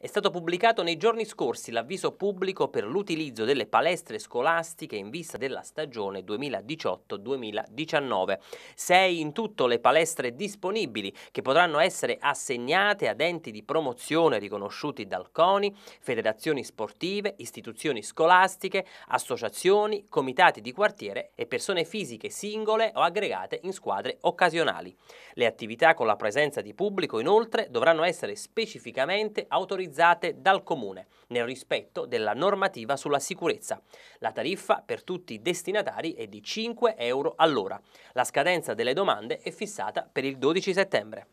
È stato pubblicato nei giorni scorsi l'avviso pubblico per l'utilizzo delle palestre scolastiche in vista della stagione 2018-2019. Sei in tutto le palestre disponibili che potranno essere assegnate ad enti di promozione riconosciuti dal CONI, federazioni sportive, istituzioni scolastiche, associazioni, comitati di quartiere e persone fisiche singole o aggregate in squadre occasionali. Le attività con la presenza di pubblico inoltre dovranno essere specificamente autorizzate autorizzate dal Comune, nel rispetto della normativa sulla sicurezza. La tariffa per tutti i destinatari è di 5 euro all'ora. La scadenza delle domande è fissata per il 12 settembre.